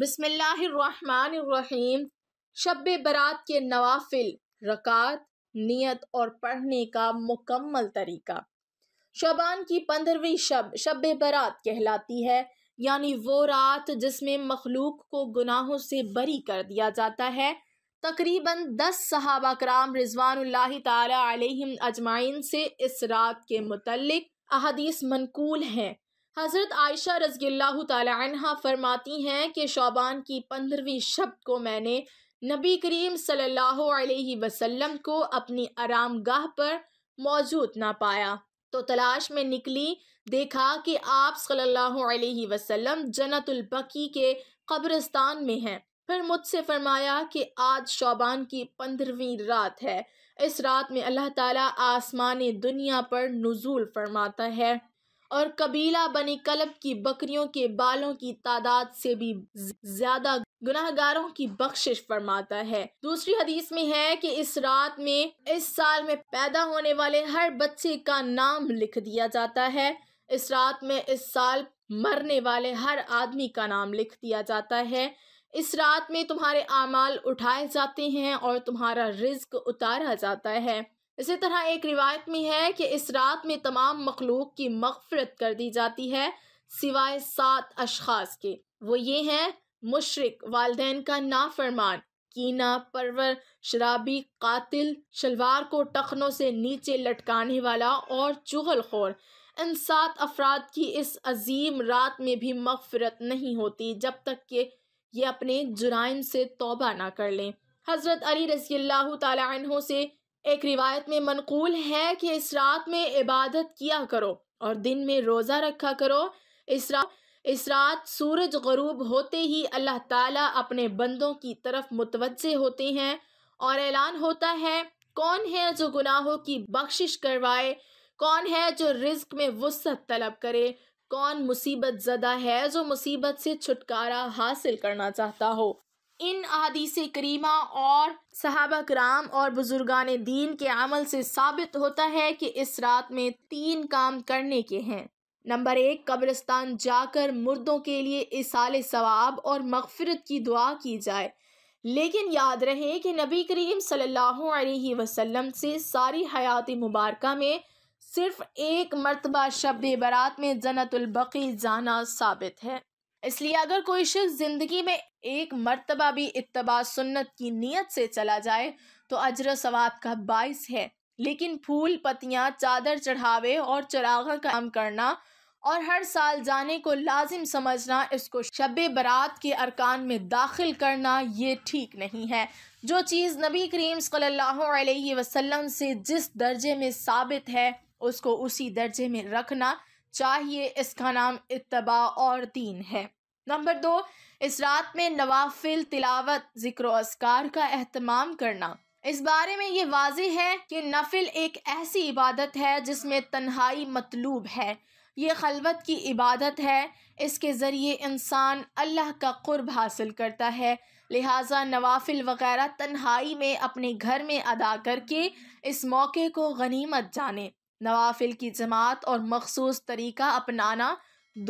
बिसमीम शब बरात के नवाफिल रकात नियत और पढ़ने का मुकम्मल तरीका शबान की पंद्रहवीं शब शब बरात कहलाती है यानी वो रात जिसमें मखलूक को गुनाहों से बरी कर दिया जाता है तकरीबन दस सहाबा कराम रिजवान तम अजमाइन से इस रात के मतलब अहदीस मनकूल हैं हज़रत आयशा रज़गिल्ला तहा फरमाती हैं कि शोबान की पंद्रहवीं शब को मैंने नबी करीम सल्लल्लाहु अलैहि वसल्लम को अपनी आराम गाह पर मौजूद ना पाया तो तलाश में निकली देखा कि आप सल्लल्लाहु अलैहि वसल्लम जन्नतुलबकी के कब्रस्तान में हैं फिर मुझसे फरमाया कि आज शोबान की पंद्रहवीं रात है इस रात में अल्लाह ताला आसमान दुनिया पर नज़ुल फरमाता है और कबीला बनी कलब की बकरियों के बालों की तादाद से भी ज्यादा गुनाहगारों की बख्शिश फरमाता है दूसरी हदीस में है कि इस रात में इस साल में पैदा होने वाले हर बच्चे का नाम लिख दिया जाता है इस रात में इस साल मरने वाले हर आदमी का नाम लिख दिया जाता है इस रात में तुम्हारे आमाल उठाए जाते हैं और तुम्हारा रिज्क उतारा जाता है इसी तरह एक रिवायत में है कि इस रात में तमाम मखलूक की मगफरत कर दी जाती है सिवाय सात अशास के वो ये हैं मुशरक वालदेन का नाफरमान कीना परवर शराबी कातिल शलवार को टखनों से नीचे लटकाने वाला और चुगलखोर इन सात अफराद की इस अजीम रात में भी मगफरत नहीं होती जब तक कि ये अपने जुराइम से तोबा ना कर लें हज़रत अली रसी अल्लाह तु से एक रिवायत में मनकूल है कि इस रात में इबादत किया करो और दिन में रोज़ा रखा करो इस रात इस रात सूरज गरूब होते ही अल्लाह ताला अपने बंदों की तरफ मुतवजे होते हैं और ऐलान होता है कौन है जो गुनाहों की बख्शिश करवाए कौन है जो रिज्क में वसत तलब करे कौन मुसीबत ज़दा है जो मुसीबत से छुटकारा हासिल करना चाहता हो इन अदीस करीमा और सहाबा कराम और बुजुर्गान दीन के अमल से साबित होता है कि इस रात में तीन काम करने के हैं नंबर एक कब्रस्तान जाकर मुर्दों के लिए इसाल सवाब और मगफरत की दुआ की जाए लेकिन याद रहे कि नबी करीम सल्लल्लाहु अलैहि वसल्लम से सारी हयाती मुबारक में सिर्फ एक मरतबा शब बरात में जन्नतुलबकी जाना साबित है इसलिए अगर कोई शख्स ज़िंदगी में एक मर्तबा भी इतबा सुन्नत की नीयत से चला जाए तो अजर सवाब का बायस है लेकिन फूल पत्तियाँ चादर चढ़ावे और चरागा काम करना और हर साल जाने को लाजिम समझना इसको शब बरात के अरकान में दाखिल करना ये ठीक नहीं है जो चीज़ नबी करीम सल्लल्लाहु अलैहि वसल्लम से जिस दर्जे में साबित है उसको उसी दर्जे में रखना चाहिए इसका नाम इतबा और दीन है नंबर दो इस रात में नवाफिल तिलावत ज़िक्र असकार का अहतमाम करना इस बारे में ये वाज है कि नफिल एक ऐसी इबादत है जिसमें तन्हाई मतलूब है ये खलवत की इबादत है इसके ज़रिए इंसान अल्लाह का क़ुरब हासिल करता है लिहाजा नवाफिल वगैरह तन्हाई में अपने घर में अदा करके इस मौके को गनीमत जाने नवाफिल की जमात और मखसूस तरीका अपनाना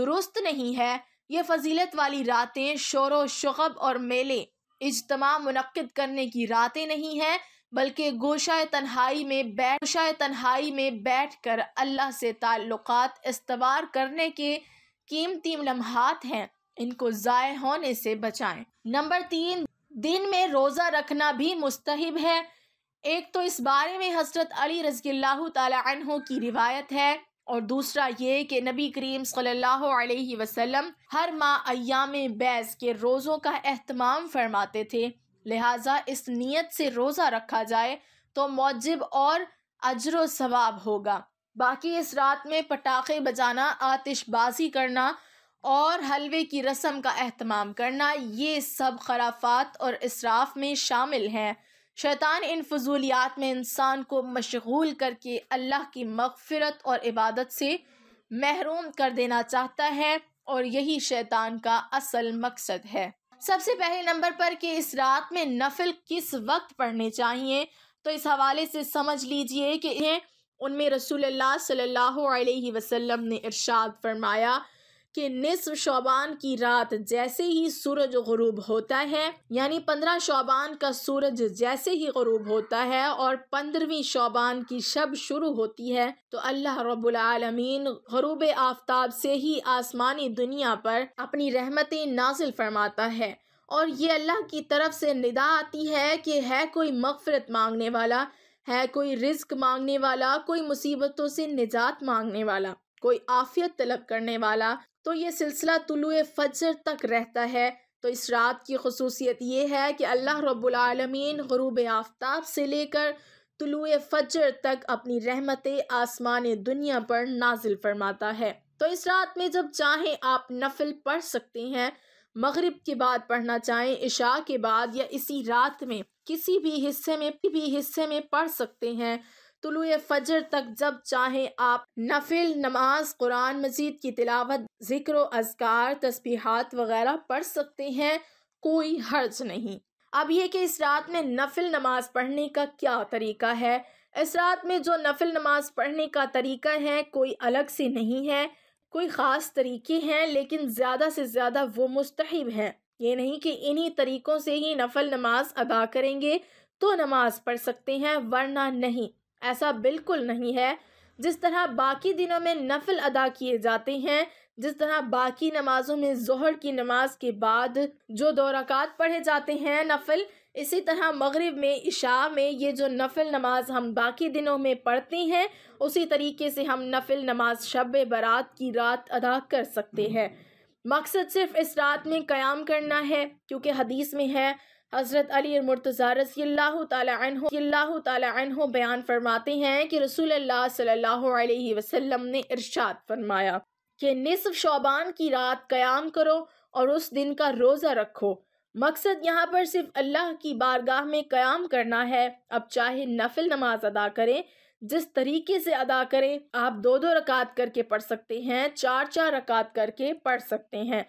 दुरुस्त नहीं है यह फजीलत वाली रातें शोर शगब और मेले इजतमा मनद करने की रातें नहीं हैं बल्कि गोशा तन्हाई में बैठ गोशा तन्हाई में बैठ कर अल्लाह से ताल्लुक़ इस्तवार करने के कीमती लम्हात हैं इनको ज़ाय होने से बचाएं नंबर तीन दिन में रोज़ा रखना भी मुस्तहब है एक तो इस बारे में हज़रत अली रज़ील्ला तहों की रिवायत है और दूसरा ये कि नबी करीम सल्लल्लाहु अलैहि वसल्लम हर माह अयाम बैस के रोज़ों का अहतमाम फरमाते थे लिहाजा इस नीयत से रोज़ा रखा जाए तो मौजब और अजर सवाब होगा बाकी इस रात में पटाखे बजाना आतिशबाजी करना और हलवे की रस्म का अहतमाम करना ये सब खराफात और इसराफ में शामिल हैं शैतान इन फजूलियात में इंसान को मशगूल करके अल्लाह की मगफ़रत और इबादत से महरूम कर देना चाहता है और यही शैतान का असल मकसद है सबसे पहले नंबर पर कि इस रात में नफल किस वक्त पढ़ने चाहिए तो इस हवाले से समझ लीजिए कि उनमें रसूल सल्लल्लाहु अलैहि वसल्लम ने इरशाद फरमाया कि निसफ शोबान की रात जैसे ही सूरज गरूब होता है यानी पंद्रह शोबान का सूरज जैसे ही गरूब होता है और पंद्रहवीं शोबान की शब शुरू होती है तो अल्लाह रबालमीन गरूब आफ्ताब से ही आसमानी दुनिया पर अपनी रहमतें नाजिल फरमाता है और ये अल्लाह की तरफ से निदा आती है कि है कोई मगफरत मांगने वाला है कोई रिस्क मांगने वाला कोई मुसीबतों से निजात मांगने वाला कोई आफियत तलब करने वाला तो ये सिलसिला तुलु फजर तक रहता है तो इस रात की खसूसियत ये है कि अल्लाह रबालमीन गरूब आफ्ताब से लेकर तुलु फजर तक अपनी रहमतें आसमान दुनिया पर नाजिल फरमाता है तो इस रात में जब चाहें आप नफिल पढ़ सकते हैं मगरिब के बाद पढ़ना चाहें इशा के बाद या इसी रात में किसी भी हिस्से में भी हिस्से में पढ़ सकते हैं तुलुए फ़जर तक जब चाहें आप नफिल नमाज कुरान मजीद की तिलावत ज़िक्र अजगार तस्बीहात वगैरह पढ़ सकते हैं कोई हर्ज नहीं अब ये कि इस रात में नफिल नमाज पढ़ने का क्या तरीका है इस रात में जो नफिल नमाज पढ़ने का तरीका है कोई अलग से नहीं है कोई ख़ास तरीके हैं लेकिन ज़्यादा से ज़्यादा वो मुस्तहब हैं ये नहीं कि इन्हीं तरीक़ों से ही नफल नमाज अदा करेंगे तो नमाज पढ़ सकते हैं वरना नहीं ऐसा बिल्कुल नहीं है जिस तरह बाकी दिनों में नफल अदा किए जाते हैं जिस तरह बाकी नमाज़ों में जहर की नमाज के बाद जो दो रकात पढ़े जाते हैं नफल इसी तरह मगरिब में इशा में ये जो नफल नमाज हम बाकी दिनों में पढ़ते हैं उसी तरीके से हम नफल नमाज शब बारात की रात अदा कर सकते हैं मकसद सिर्फ इस रात में क़याम करना है क्योंकि हदीस में है हज़रत अली मुर्तज़ा रसील्ला तह तह बयान फरमाते हैं कि रसूल अल्लाह सल्लल्लाहु अलैहि वसल्लम ने इरशाद फरमाया कि निसफ शोबान की रात क़याम करो और उस दिन का रोज़ा रखो मकसद यहाँ पर सिर्फ अल्लाह की बारगाह में क़याम करना है अब चाहे नफिल नमाज अदा करें जिस तरीके से अदा करें आप दो दो रकात करके पढ़ सकते हैं चार चार रकात करके पढ़ सकते हैं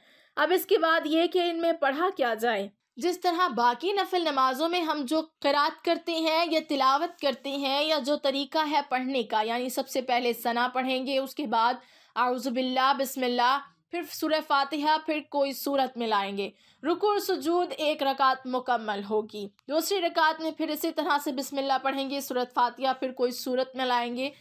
अब इसके बाद ये कि इनमें पढ़ा क्या जाए जिस तरह बाकी नफल नमाज़ों में हम जो करात करते हैं या तिलावत करते हैं या जो तरीका है पढ़ने का यानी सबसे पहले सना पढ़ेंगे उसके बाद आउज़बिल्ला बिस्मिल्ला फिर सूर्य फातिहा फिर कोई सूरत में लाएंगे रुकू सजूद एक रकात मुकम्मल होगी दूसरी रकात में फिर इसी तरह से बिस्मिल्ला पढ़ेंगे सूरत फातिहा फिर कोई सूरत में लाएंगे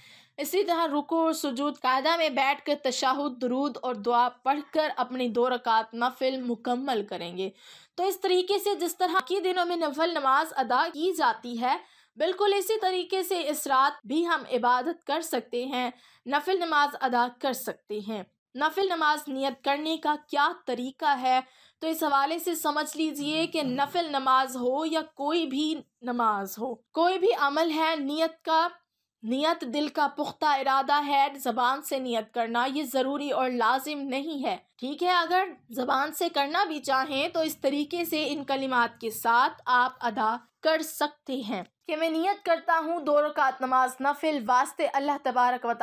इसी तरह रुको और सुजूद कायदा में बैठ कर तशाहुद दरूद और दुआ पढ़ कर अपनी दो रकात नफिल मुकम्मल करेंगे तो इस तरीके से जिस तरह की दिनों में नफल नमाज अदा की जाती है बिल्कुल इसी तरीके से इस रात भी हम इबादत कर सकते हैं नफिल नमाज अदा कर सकते हैं नफिल नमाज नियत करने का क्या तरीका है तो इस हवाले से समझ लीजिए कि नफिल नमाज हो या कोई भी नमाज हो कोई भी अमल है नियत का नियत दिल का पुख्ता इरादा है जबान से नियत करना ये ज़रूरी और लाजिम नहीं है ठीक है अगर जबान से करना भी चाहें तो इस तरीके से इन कलिमात के साथ आप अदा कर सकते हैं कि मैं नियत करता हूँ दो रकात नमाज नफिल वास्ते अल्लाह तबारक व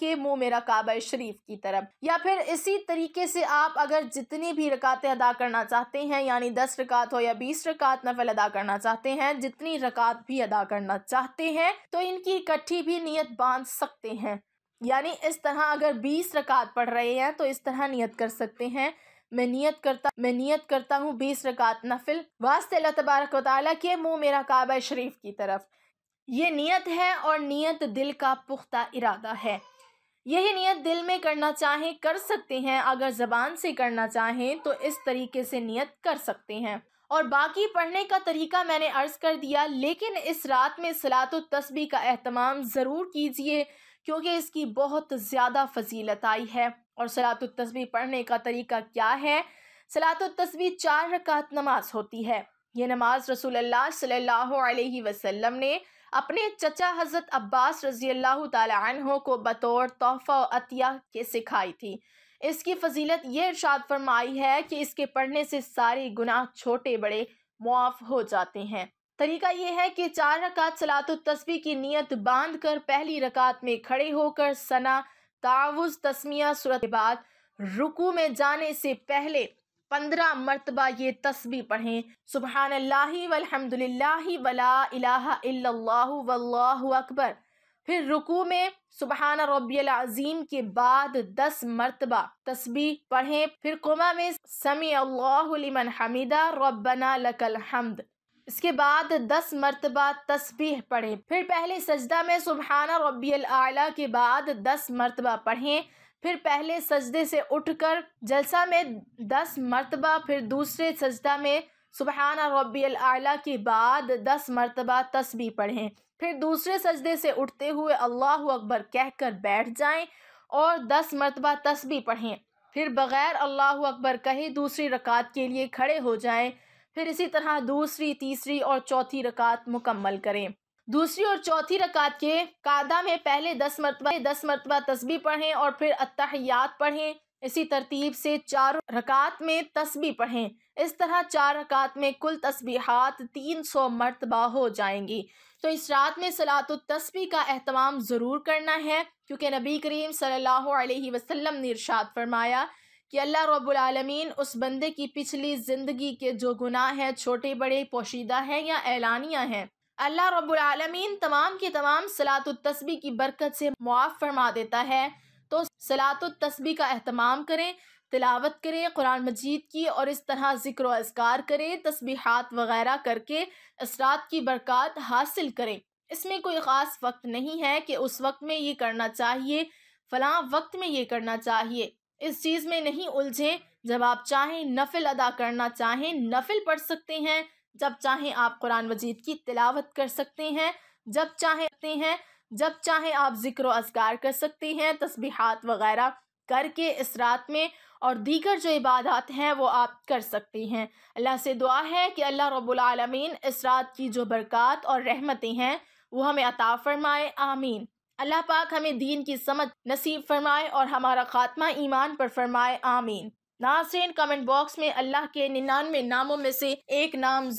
के मुँह मेरा काबा शरीफ की तरफ या फिर इसी तरीके से आप अगर जितनी भी रकातें अदा करना चाहते हैं यानी दस रकात हो या बीस रकात नफिल अदा करना चाहते हैं जितनी रकात भी अदा करना चाहते हैं तो इनकी इकट्ठी भी नीयत बांध सकते हैं यानी इस तरह अगर बीस रकात पढ़ रहे हैं तो इस तरह नियत कर सकते हैं मैं नियत करता मैं नियत करता हूँ बीस रकात नफिल वास्ते अल्लाह तबारक वाली के मुँह मेरा काबा शरीफ की तरफ ये नियत है और नियत दिल का पुख्ता इरादा है यही नियत दिल में करना चाहें कर सकते हैं अगर ज़बान से करना चाहें तो इस तरीके से नियत कर सकते हैं और बाकी पढ़ने का तरीका मैंने अर्ज़ कर दिया लेकिन इस रात में सलात तस्बी का अहतमाम ज़रूर कीजिए क्योंकि इसकी बहुत ज़्यादा फजीलत आई है और सलातुल तस्बी पढ़ने का तरीका क्या है सलातुल तस्बी चार रकात नमाज होती है यह नमाज रसूल अल्लाह सल्लल्लाहु अलैहि वसल्लम ने अपने चचा हज़रत अब्बास रज़ी अल्लाह तहों को बतौर तोहफ़ा अतिया के सिखाई थी इसकी फजीलत यह इर्शाद फरमाई है कि इसके पढ़ने से सारे गुनाह छोटे बड़े मुआफ़ हो जाते हैं तरीका यह है कि चार रकात सलात तस्वी की नीयत बांध कर पहली रकात में खड़े होकर सना तावुज़ तस्मिया सूरत के बाद रुकू में जाने से पहले पंद्रह मरतबा ये तस्बी पढ़ें सुबहान वलहमदिल्ला वला वल्लाहु अकबर फिर रुकू में सुबहान रबियल अजीम के बाद दस मरतबा तस्बी पढ़ें फिर कुमा में समी अल्लाहमन हमीदा रबना लकल हमद इसके बाद दस मरतबा तस्बीह पढ़ें फिर पहले सजदा में सुबहाना रबी आला के बाद दस मरतबा पढ़ें फिर पहले सजदे से उठकर जलसा में दस मरतबा फिर दूसरे सजदा में सुबहाना रबी आला के बाद दस मरतबा तस्बी पढ़ें फिर दूसरे सजदे से उठते हुए अल्लाह अकबर कह कर बैठ जाएं और दस मरतबा तस्बी पढ़ें फिर बग़ैर अल्लाह अकबर कहे दूसरी रकात के लिए खड़े हो जाएं फिर इसी तरह दूसरी तीसरी और चौथी रकात मुकम्मल करें दूसरी और चौथी रकात के कादा में पहले दस मरतबा दस मरतबा तस्बी पढ़ें और फिर अतहयात पढ़ें इसी तरतीब से चार रकात में तस्बी पढ़ें इस तरह चार रकात में कुल तस्बीहात तीन सौ मरतबा हो जाएंगी तो इस रात में सलात तस्बी का अहतमाम ज़रूर करना है क्योंकि नबी करीम सल्लल्लाहु अलैहि वसल्लम ने इरशाद फरमाया कि अल्लाह रब्बुल रबालमीन उस बंदे की पिछली ज़िंदगी के जो गुनाह हैं छोटे बड़े पोशीदा हैं या एलानिया हैं अल्लाह रब्बुल रबालमीन तमाम के तमाम सलात तस्बी की बरकत से मुआफ़ फरमा देता है तो सलात तस्बी का अहतमाम करें तिलावत करें कुरान मजीद की और इस तरह ज़िक्र अजगार करें तस्बीहात वगैरह करके असरात की बरकत हासिल करें इसमें कोई ख़ास वक्त नहीं है कि उस वक्त में ये करना चाहिए फ़लाँ वक्त में ये करना चाहिए इस चीज़ में नहीं उलझें जब आप चाहें नफिल अदा करना चाहें नफिल पढ़ सकते हैं जब चाहें आप कुरान मजीद की तिलावत कर सकते हैं जब चाहते हैं जब चाहें आप जिक्र असगार कर सकते हैं तस्बीहात वगैरह करके इस रात में और दीगर जो इबादत हैं वो आप कर सकते हैं अल्लाह से दुआ है कि अल्लाह रबालमीन इस रात की जो बरक़ात और रहमतें हैं वो हमें अता फ़रमाए आमीन अल्लाह पाक हमें दीन की समझ नसीब फरमाए और हमारा खात्मा ईमान पर फरमाए आमीन नासन कमेंट बॉक्स में अल्लाह के निन्यानवे नामों में से एक नाम